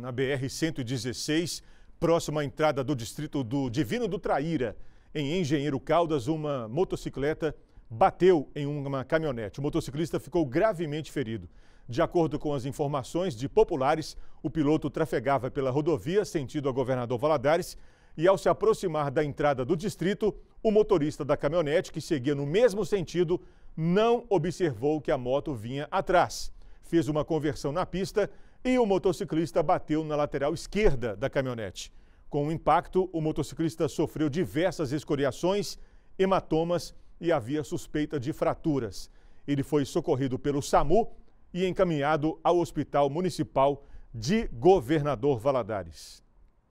Na BR-116, próxima à entrada do distrito do Divino do Traíra, em Engenheiro Caldas, uma motocicleta bateu em uma caminhonete. O motociclista ficou gravemente ferido. De acordo com as informações de populares, o piloto trafegava pela rodovia sentido a governador Valadares e, ao se aproximar da entrada do distrito, o motorista da caminhonete, que seguia no mesmo sentido, não observou que a moto vinha atrás. Fez uma conversão na pista e o motociclista bateu na lateral esquerda da caminhonete. Com o impacto, o motociclista sofreu diversas escoriações, hematomas e havia suspeita de fraturas. Ele foi socorrido pelo SAMU e encaminhado ao Hospital Municipal de Governador Valadares.